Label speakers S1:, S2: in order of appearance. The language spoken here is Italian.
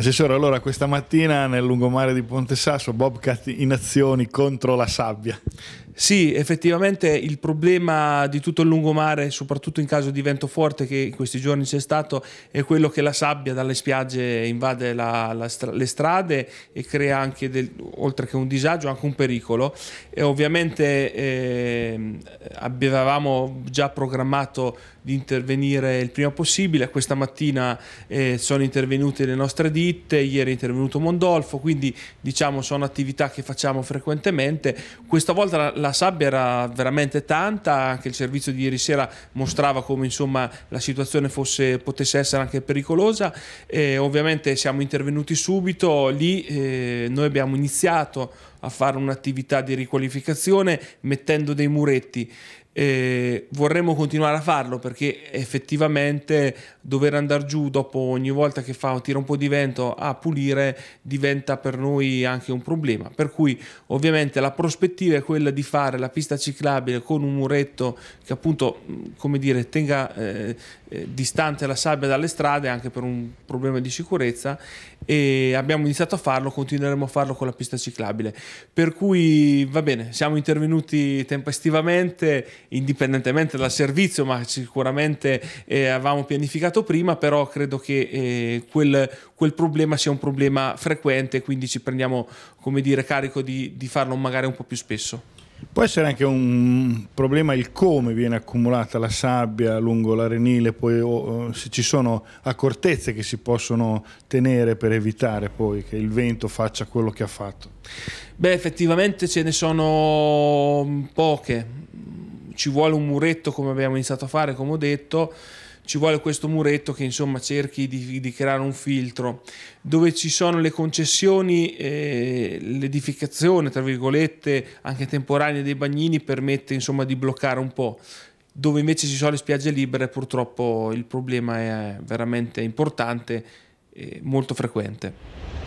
S1: Assessore, allora questa mattina nel lungomare di Ponte Sasso,
S2: Bobcat in azioni contro la sabbia. Sì, effettivamente il problema di tutto il lungomare, soprattutto in caso di vento forte che in questi giorni c'è stato, è quello che la sabbia dalle spiagge invade la, la stra- le strade e crea anche, del, oltre che un disagio, anche un pericolo. E ovviamente eh, avevamo già programmato di intervenire il prima possibile, questa mattina eh, sono intervenute le nostre ditte, ieri è intervenuto Mondolfo, quindi diciamo sono attività che facciamo frequentemente. Questa volta la la sabbia era veramente tanta, anche il servizio di ieri sera mostrava come insomma, la situazione fosse, potesse essere anche pericolosa e ovviamente siamo intervenuti subito, lì eh, noi abbiamo iniziato a fare un'attività di riqualificazione mettendo dei muretti. Eh, vorremmo continuare a farlo perché effettivamente dover andare giù dopo ogni volta che fa tira un po' di vento a pulire diventa per noi anche un problema per cui ovviamente la prospettiva è quella di fare la pista ciclabile con un muretto che appunto come dire tenga eh, eh, distante la sabbia dalle strade anche per un problema di sicurezza e abbiamo iniziato a farlo continueremo a farlo con la pista ciclabile per cui va bene, siamo intervenuti tempestivamente, indipendentemente dal servizio, ma sicuramente eh, avevamo pianificato prima, però credo che eh, quel, quel, problema sia un problema frequente, quindi ci prendiamo come dire, carico di, di farlo magari un po' più spesso.
S1: Può essere anche un problema il come viene accumulata la sabbia lungo l'arenile, poi oh, se ci sono accortezze che si possono tenere per evitare poi che il vento faccia quello che ha fatto.
S2: Beh, effettivamente ce ne sono poche, ci vuole un muretto come abbiamo iniziato a fare, come ho detto, ci vuole questo muretto che insomma cerchi di, di creare un filtro dove ci sono le concessioni eh, l'edificazione tra virgolette anche temporanea dei bagnini permette insomma di bloccare un po' dove invece ci sono le spiagge libere purtroppo il problema è veramente importante e molto frequente